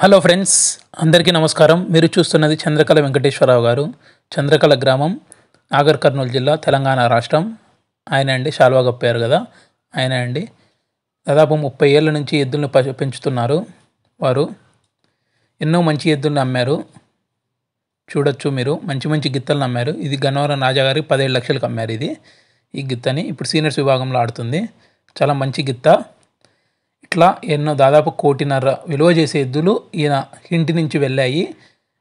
hello friends అందరికీ నమస్కారం మీరు చూస్తున్నది చంద్రకళ వెంకటేశ్వరరావు గారు చంద్రకళ గ్రామం నాగర్ కర్నూలు జిల్లా తెలంగాణ రాష్ట్రం ఆయన అండి శాల్వా గప్పారు కదా ఆయన అండి దాదాపు ముప్పై ఏళ్ళ నుంచి ఎద్దులను పెంచుతున్నారు వారు ఎన్నో మంచి ఎద్దులను అమ్మారు చూడొచ్చు మీరు మంచి మంచి గిత్తలను అమ్మారు ఇది గన్నవరం రాజాగారి పదిహేడు లక్షలకు అమ్మారు ఇది ఈ గిత్తని ఇప్పుడు సీనియర్స్ విభాగంలో ఆడుతుంది చాలా మంచి గిత్త ఇట్లా ఎన్నో దాదాపు కోటిన్నర విలువ చేసే ఎద్దులు ఈయన ఇంటి నుంచి వెళ్ళాయి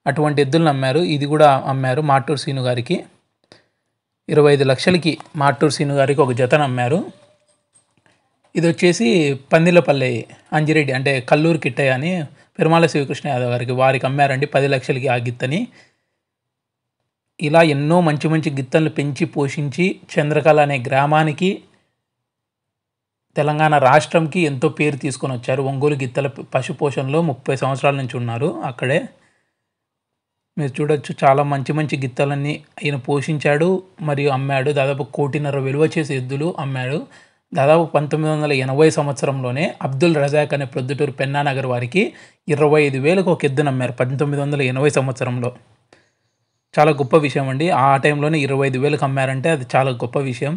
అటువంటి ఎద్దులను అమ్మారు ఇది కూడా అమ్మారు మాటూరు సీను గారికి ఇరవై ఐదు లక్షలకి మాటూరు సీను గారికి ఒక జతను అమ్మారు ఇది వచ్చేసి పందిలపల్లి అంజిరెడ్డి అంటే కల్లూరు కిట్టయ్య అని పెరుమాల శ్రీకృష్ణ యాదవ్ గారికి వారికి అమ్మారండి పది లక్షలకి ఆ గిత్తని ఇలా ఎన్నో మంచి మంచి గిత్తలను పెంచి పోషించి చంద్రకళ అనే గ్రామానికి తెలంగాణ రాష్ట్రంకి ఎంతో పేరు తీసుకొని వచ్చారు ఒంగోలు గిత్తల పశుపోషణలో ముప్పై సంవత్సరాల నుంచి ఉన్నారు అక్కడే మీరు చూడొచ్చు చాలా మంచి మంచి గిత్తలన్నీ ఆయన పోషించాడు మరియు అమ్మాడు దాదాపు కోటిన్నర విలువ చేసే ఎద్దులు అమ్మాడు దాదాపు పంతొమ్మిది వందల ఎనభై సంవత్సరంలోనే అబ్దుల్ రజాక్ అనే ప్రొద్దుటూరు పెన్నానగర్ వారికి ఇరవై ఐదు వేలకు ఒక ఎద్దును అమ్మారు పంతొమ్మిది వందల ఎనభై సంవత్సరంలో చాలా గొప్ప విషయం అండి ఆ టైంలోనే ఇరవై ఐదు వేలకు అమ్మారంటే అది చాలా గొప్ప విషయం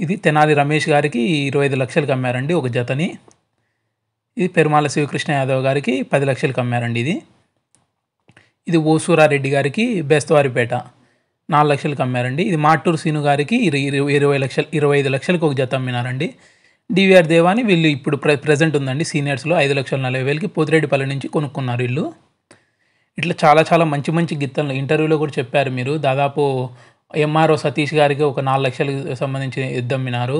ఇది తెనాలి రమేష్ గారికి ఇరవై ఐదు లక్షలకు అమ్మారండి ఒక జతని ఇది పెరుమాల శివకృష్ణ యాదవ్ గారికి పది లక్షలకు అమ్మారండి ఇది ఇది ఓసూరారెడ్డి గారికి బెస్తవారిపేట నాలుగు లక్షలకు అమ్మారండి ఇది మాటూరు శీను గారికి ఇరవై ఇరవై లక్షలు ఇరవై ఐదు లక్షలకు ఒక జత అమ్మినారండి డివిఆర్ దేవాని వీళ్ళు ఇప్పుడు ప్ర ప్రజెంట్ ఉందండి సీనియర్స్లో ఐదు లక్షల నలభై వేలకి పోతిరెడ్డిపల్లి నుంచి కొనుక్కున్నారు వీళ్ళు ఇట్లా చాలా చాలా మంచి మంచి గిత్తలు ఇంటర్వ్యూలో కూడా చెప్పారు మీరు దాదాపు ఎంఆర్ఓ సతీష్ గారికి ఒక నాలుగు లక్షలకు సంబంధించి యుద్ధం అమ్మినారు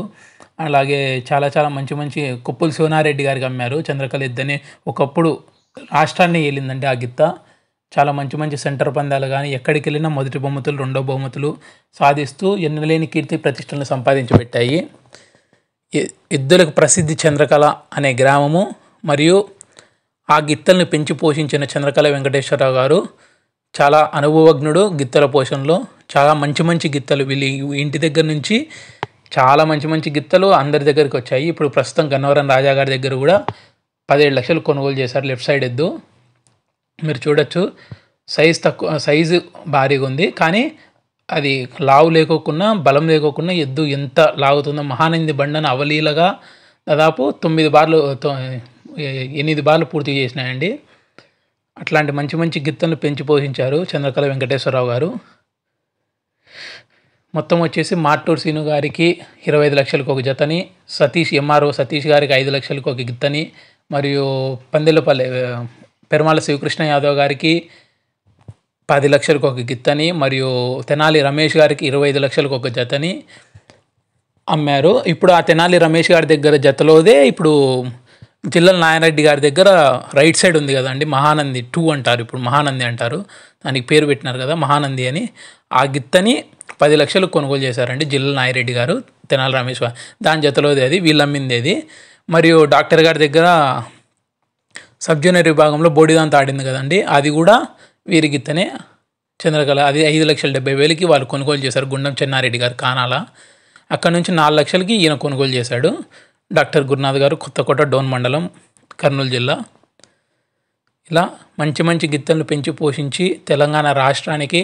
అలాగే చాలా చాలా మంచి మంచి కుప్పులు శివనారెడ్డి గారికి అమ్మారు చంద్రకళ ఇద్దని ఒకప్పుడు రాష్ట్రాన్ని వెళ్ళిందండి ఆ గిత్త చాలా మంచి మంచి సెంటర్ పందాలు కానీ ఎక్కడికి వెళ్ళినా మొదటి బహుమతులు రెండో బహుమతులు సాధిస్తూ ఎన్నలేని కీర్తి ప్రతిష్టలను సంపాదించి పెట్టాయి ఎద్దులకు ప్రసిద్ధి చంద్రకళ అనే గ్రామము మరియు ఆ గిత్తల్ని పెంచి పోషించిన చంద్రకళ వెంకటేశ్వరరావు గారు చాలా అనుభవజ్ఞుడు గిత్తల పోషణలో చాలా మంచి మంచి గిత్తలు వీళ్ళు ఇంటి దగ్గర నుంచి చాలా మంచి మంచి గిత్తలు అందరి దగ్గరికి వచ్చాయి ఇప్పుడు ప్రస్తుతం గన్నవరం రాజా గారి దగ్గర కూడా పదిహేడు లక్షలు కొనుగోలు చేశారు లెఫ్ట్ సైడ్ ఎద్దు మీరు చూడొచ్చు సైజ్ తక్కువ సైజు భారీగా ఉంది కానీ అది లావు లేకోకుండా బలం లేకోకుండా ఎద్దు ఎంత లాగుతుందో మహానంది బండను అవలీలగా దాదాపు తొమ్మిది బార్లు ఎనిమిది బార్లు పూర్తి చేసినాయండి అట్లాంటి మంచి మంచి గిత్తలను పెంచి పోషించారు చంద్రకళ వెంకటేశ్వరరావు గారు మొత్తం వచ్చేసి మాట్టూర్ సీను గారికి ఇరవై ఐదు లక్షలకు ఒక జతని సతీష్ ఎంఆర్ఓ సతీష్ గారికి ఐదు లక్షలకు ఒక గిత్తని మరియు పందెలపల్లి పెరుమాల శివకృష్ణ యాదవ్ గారికి పది లక్షలకు ఒక గిత్తని మరియు తెనాలి రమేష్ గారికి ఇరవై ఐదు లక్షలకు ఒక జతని అమ్మారు ఇప్పుడు ఆ తెనాలి రమేష్ గారి దగ్గర జతలోదే ఇప్పుడు చిల్లల నాయనరెడ్డి గారి దగ్గర రైట్ సైడ్ ఉంది కదండి మహానంది టూ అంటారు ఇప్పుడు మహానంది అంటారు దానికి పేరు పెట్టినారు కదా మహానంది అని ఆ గిత్తని పది లక్షలు కొనుగోలు చేశారండి జిల్లా నాయిరెడ్డి గారు తెనాలి రామేశ్వర దాని జతలోది అది వీళ్ళు అమ్మింది అది మరియు డాక్టర్ గారి దగ్గర సబ్ జూనియర్ విభాగంలో బోడిదాంత ఆడింది కదండి అది కూడా వీరిగిత్తనే చంద్రకళ అది ఐదు లక్షల డెబ్బై వేలకి వాళ్ళు కొనుగోలు చేశారు గుండం చెన్నారెడ్డి గారు కానాల అక్కడ నుంచి నాలుగు లక్షలకి ఈయన కొనుగోలు చేశాడు డాక్టర్ గురునాథ్ గారు కొత్తకోట డోన్ మండలం కర్నూలు జిల్లా ఇలా మంచి మంచి గిత్తలను పెంచి పోషించి తెలంగాణ రాష్ట్రానికి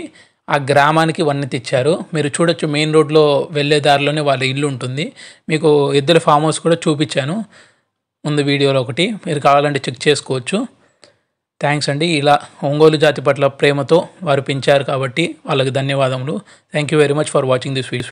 ఆ గ్రామానికి వన్నె తెచ్చారు మీరు చూడొచ్చు మెయిన్ రోడ్లో వెళ్ళే దారిలోనే వాళ్ళ ఇల్లు ఉంటుంది మీకు ఇద్దరు ఫామ్ హౌస్ కూడా చూపించాను ముందు వీడియోలో ఒకటి మీరు కావాలంటే చెక్ చేసుకోవచ్చు థ్యాంక్స్ అండి ఇలా ఒంగోలు జాతి పట్ల ప్రేమతో వారు పెంచారు కాబట్టి వాళ్ళకి ధన్యవాదములు thank you very much for watching this video